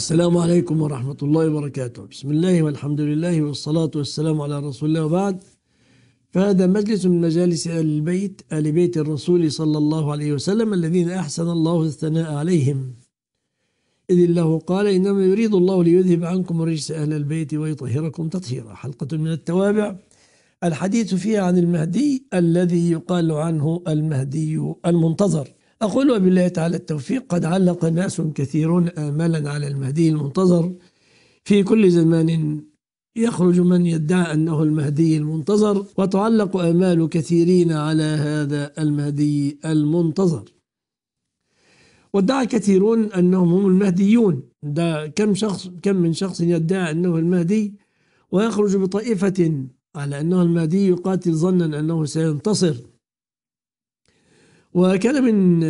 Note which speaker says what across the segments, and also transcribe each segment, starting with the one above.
Speaker 1: السلام عليكم ورحمة الله وبركاته بسم الله والحمد لله والصلاة والسلام على رسول الله وبعد فهذا مجلس من مجالس آل البيت آل بيت الرسول صلى الله عليه وسلم الذين أحسن الله الثناء عليهم إذ الله قال إنما يريد الله ليذهب عنكم الرجس أهل البيت ويطهركم تطهيرا حلقة من التوابع الحديث فيها عن المهدي الذي يقال عنه المهدي المنتظر أقول وبالله تعالى التوفيق قد علق ناس كثيرون آمالا على المهدي المنتظر في كل زمان يخرج من يدعي أنه المهدي المنتظر وتعلق آمال كثيرين على هذا المهدي المنتظر وادعى كثيرون أنهم هم المهديون ده كم شخص كم من شخص يدعي أنه المهدي ويخرج بطائفة على أنه المهدي يقاتل ظنا أنه سينتصر وكان من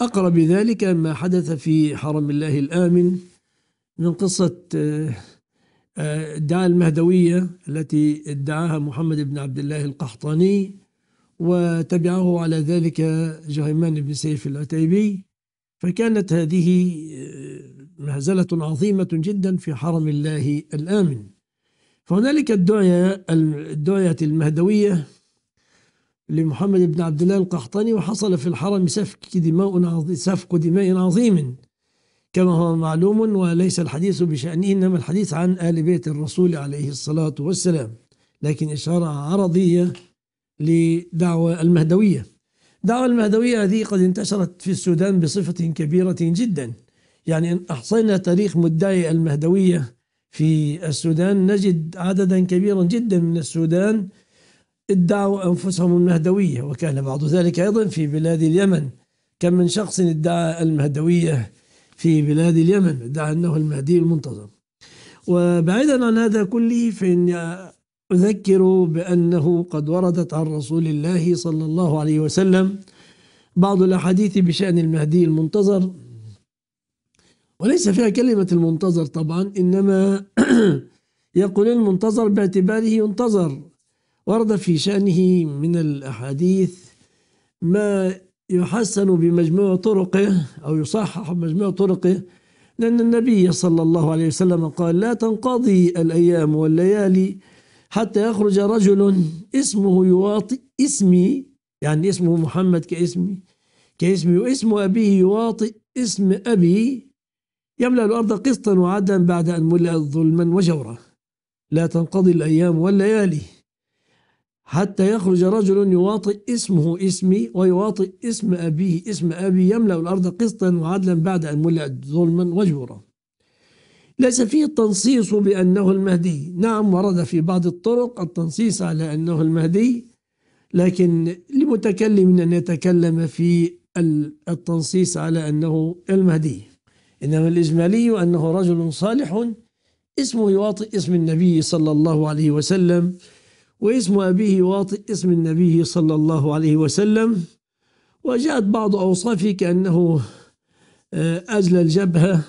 Speaker 1: أقرب ذلك ما حدث في حرم الله الآمن من قصة آه، الدعاء المهدوية التي ادعاها محمد بن عبد الله القحطاني وتبعه على ذلك جهيمان بن سيف العتيبي فكانت هذه آه، مهزلة عظيمة جدا في حرم الله الآمن فهنالك الدعية الدعية المهدوية لمحمد بن عبد الله القحطاني وحصل في الحرم سفك دماء عظيم سفك دماء عظيم كما هو معلوم وليس الحديث بشأنه إنما الحديث عن آل بيت الرسول عليه الصلاة والسلام لكن إشارة عرضية لدعوة المهدوية دعوة المهدوية هذه قد انتشرت في السودان بصفة كبيرة جدا يعني إن أحصينا تاريخ مدعي المهدوية في السودان نجد عددا كبيرا جدا من السودان ادعوا أنفسهم المهدوية وكان بعض ذلك أيضا في بلاد اليمن كم من شخص ادعى المهدوية في بلاد اليمن ادعى أنه المهدي المنتظر وبعيدا عن هذا كله فإن أذكر بأنه قد وردت عن رسول الله صلى الله عليه وسلم بعض الأحاديث بشأن المهدي المنتظر وليس فيها كلمة المنتظر طبعا إنما يقول المنتظر باعتباره ينتظر ورد في شأنه من الأحاديث ما يحسن بمجموع طرقه أو يصحح بمجموع طرقه لأن النبي صلى الله عليه وسلم قال لا تنقضي الأيام والليالي حتى يخرج رجل اسمه يواطئ اسمي يعني اسمه محمد كاسمي كاسمي واسم أبيه يواطئ اسم أبي يملأ الأرض قسطا وعدا بعد أن ملأت ظلما وجورا لا تنقضي الأيام والليالي حتى يخرج رجل يواطئ اسمه اسمي ويواطئ اسم أبيه اسم أبي يملأ الأرض قسطا وعدلا بعد أن ملئ ظلما وجورا ليس فيه التنصيص بأنه المهدي نعم ورد في بعض الطرق التنصيص على أنه المهدي لكن لمتكلم أن يتكلم في التنصيص على أنه المهدي إنما الإجمالي أنه رجل صالح اسمه يواطئ اسم النبي صلى الله عليه وسلم واسم أبيه واطئ اسم النبي صلى الله عليه وسلم وجاءت بعض أوصافه كأنه آه، أزل الجبهة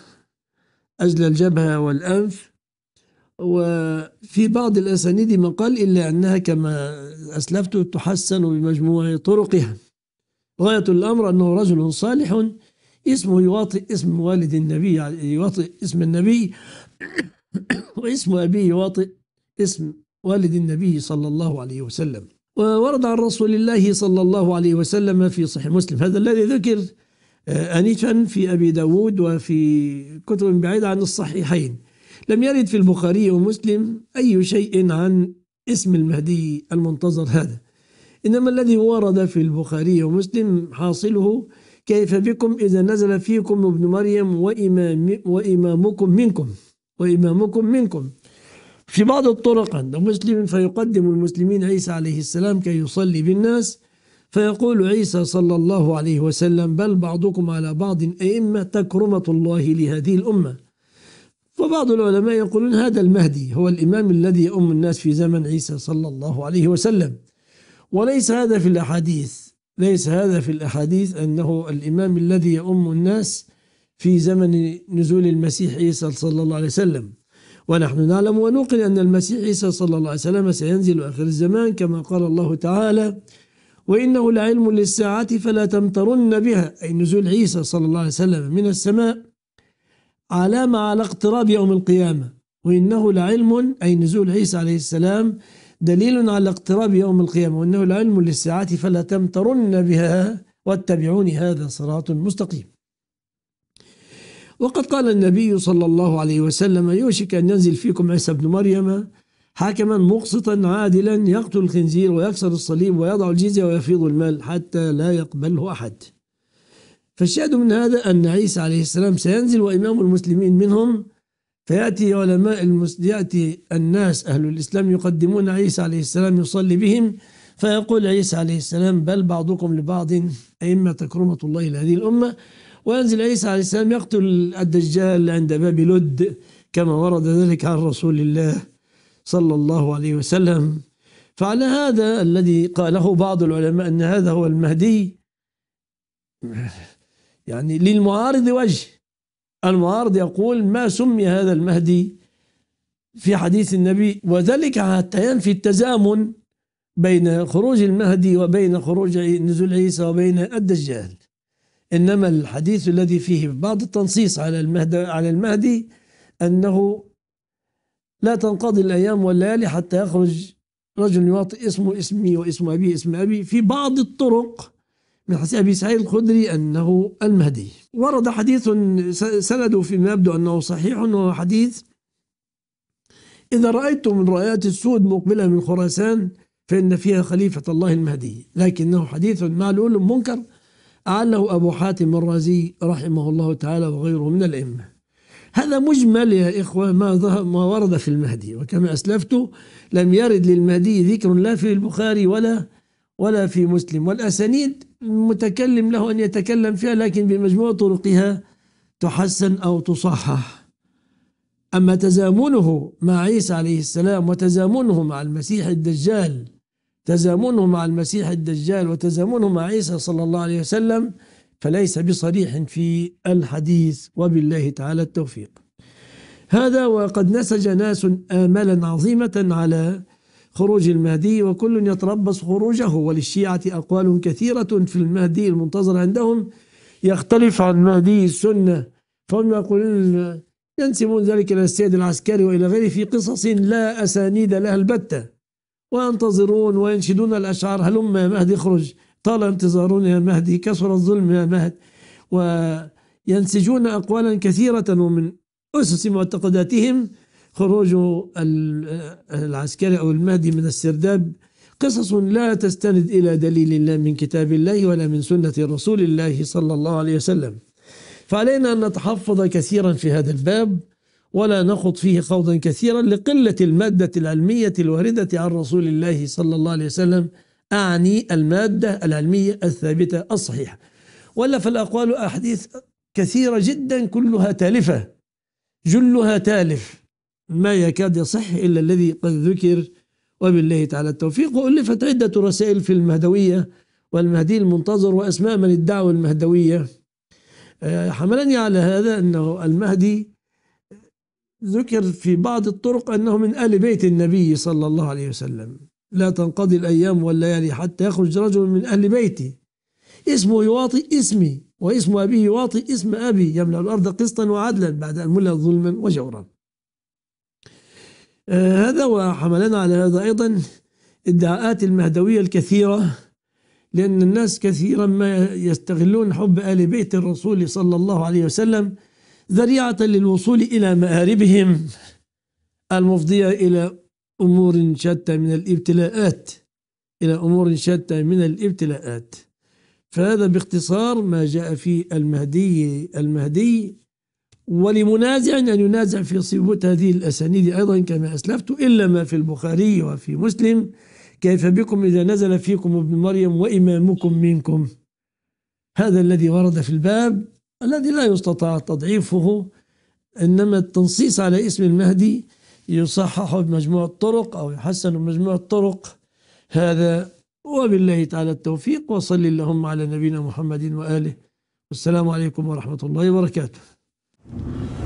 Speaker 1: أزل الجبهة والأنف وفي بعض الأسانيد قال إلا أنها كما أسلفت تحسن بمجموع طرقها غاية الأمر أنه رجل صالح اسمه يواطئ اسم والد النبي يعني يواطئ اسم النبي واسم أبيه يواطئ اسم والد النبي صلى الله عليه وسلم وورد عن رسول الله صلى الله عليه وسلم في صحيح مسلم هذا الذي ذكر آه، أنيفا في أبي داود وفي كتب بعيدة عن الصحيحين لم يرد في البخاري ومسلم أي شيء عن اسم المهدي المنتظر هذا إنما الذي ورد في البخاري ومسلم حاصله كيف بكم إذا نزل فيكم ابن مريم وإمام وإمامكم منكم وإمامكم منكم في بعض الطرق عند مسلم فيقدم المسلمين عيسى عليه السلام كي يصلي بالناس فيقول عيسى صلى الله عليه وسلم بل بعضكم على بعض أئمة تكرمة الله لهذه الأمة وبعض العلماء يقولون هذا المهدي هو الإمام الذي يؤم الناس في زمن عيسى صلى الله عليه وسلم وليس هذا في الأحاديث ليس هذا في الأحاديث أنه الإمام الذي يؤم الناس في زمن نزول المسيح عيسى صلى الله عليه وسلم ونحن نعلم ونوقن أن المسيح عيسى صلى الله عليه وسلم سينزل آخر الزمان كما قال الله تعالى وإنه لعلم للساعة فلا تمترن بها أي نزول عيسى صلى الله عليه وسلم من السماء علامة على اقتراب يوم القيامة وإنه لعلم أي نزول عيسى عليه السلام دليل على اقتراب يوم القيامة وإنه لعلم للساعة فلا تمترن بها واتبعوني هذا صراط مستقيم وقد قال النبي صلى الله عليه وسلم يوشك أن ينزل فيكم عيسى بن مريم حاكما مقسطا عادلا يقتل الخنزير ويكسر الصليب ويضع الجزية ويفيض المال حتى لا يقبله أحد فالشاهد من هذا أن عيسى عليه السلام سينزل وإمام المسلمين منهم فيأتي علماء المسلمين يأتي الناس أهل الإسلام يقدمون عيسى عليه السلام يصلي بهم فيقول عيسى عليه السلام بل بعضكم لبعض أئمة كرمة الله لهذه الأمة وينزل عيسى عليه السلام يقتل الدجال عند باب لد كما ورد ذلك عن رسول الله صلى الله عليه وسلم فعلى هذا الذي قاله بعض العلماء أن هذا هو المهدي يعني للمعارض وجه المعارض يقول ما سمي هذا المهدي في حديث النبي وذلك حتى ينفي التزامن بين خروج المهدي وبين خروج نزول عيسى وبين الدجال إنما الحديث الذي فيه بعض التنصيص على المهدي, على المهدي أنه لا تنقضي الأيام والليالي حتى يخرج رجل يواطئ اسمه اسمي واسم أبي اسم أبي في بعض الطرق من حديث أبي سعيد الخدري أنه المهدي ورد حديث سنده فيما يبدو أنه صحيح وهو حديث إذا رأيتم من رايات السود مقبلة من خراسان فإن فيها خليفة الله المهدي لكنه حديث معلول منكر أعله أبو حاتم الرازي رحمه الله تعالى وغيره من الأئمة هذا مجمل يا إخوة ما, ظهر ما ورد في المهدي وكما أسلفت لم يرد للمهدي ذكر لا في البخاري ولا ولا في مسلم والأسانيد متكلم له أن يتكلم فيها لكن بمجموع طرقها تحسن أو تصحح أما تزامنه مع عيسى عليه السلام وتزامنه مع المسيح الدجال تزامنه مع المسيح الدجال وتزامنه مع عيسى صلى الله عليه وسلم فليس بصريح في الحديث وبالله تعالى التوفيق هذا وقد نسج ناس آمالا عظيمة على خروج المهدي وكل يتربص خروجه وللشيعة أقوال كثيرة في المهدي المنتظر عندهم يختلف عن مهدي السنة فهم يقولون ينسبون ذلك إلى السيد العسكري وإلى غيره في قصص لا أسانيد لها البتة وينتظرون وينشدون الأشعار هلم يا مهدي اخرج طال انتظارنا يا مهدي كثر الظلم يا مهدي وينسجون أقوالا كثيرة ومن أسس معتقداتهم خروج العسكري أو المهدي من السرداب قصص لا تستند إلى دليل لا من كتاب الله ولا من سنة رسول الله صلى الله عليه وسلم فعلينا أن نتحفظ كثيرا في هذا الباب ولا نخط فيه خوضا كثيرا لقلة المادة العلمية الواردة عن رسول الله صلى الله عليه وسلم أعني المادة العلمية الثابتة الصحيحة ولا فالأقوال أحاديث كثيرة جدا كلها تالفة جلها تالف ما يكاد يصح إلا الذي قد ذكر وبالله تعالى التوفيق وألفت عدة رسائل في المهدوية والمهدي المنتظر وأسماء من الدعوة المهدوية آه، حملني على هذا أنه المهدي ذكر في بعض الطرق أنه من آل بيت النبي صلى الله عليه وسلم لا تنقضي الأيام والليالي حتى يخرج رجل من أهل بيتي اسمه يواطي اسمي واسم أبي يواطي اسم أبي يملأ الأرض قسطا وعدلا بعد أن ملأ ظلما وجورا آه هذا وحملنا على هذا أيضا ادعاءات المهدوية الكثيرة لأن الناس كثيرا ما يستغلون حب آل بيت الرسول صلى الله عليه وسلم ذريعة للوصول إلى مآربهم المفضية إلى أمور شتى من الابتلاءات إلى أمور شتى من الابتلاءات فهذا باختصار ما جاء في المهدي المهدي ولمنازع أن ينازع في صبوت هذه الأسانيد أيضا كما أسلفت إلا ما في البخاري وفي مسلم كيف بكم إذا نزل فيكم ابن مريم وإمامكم منكم هذا الذي ورد في الباب الذي لا يستطاع تضعيفه إنما التنصيص على اسم المهدي يصححه بمجموع الطرق أو يحسن بمجموع الطرق هذا وبالله تعالى التوفيق وصلي اللهم على نبينا محمد وآله والسلام عليكم ورحمة الله وبركاته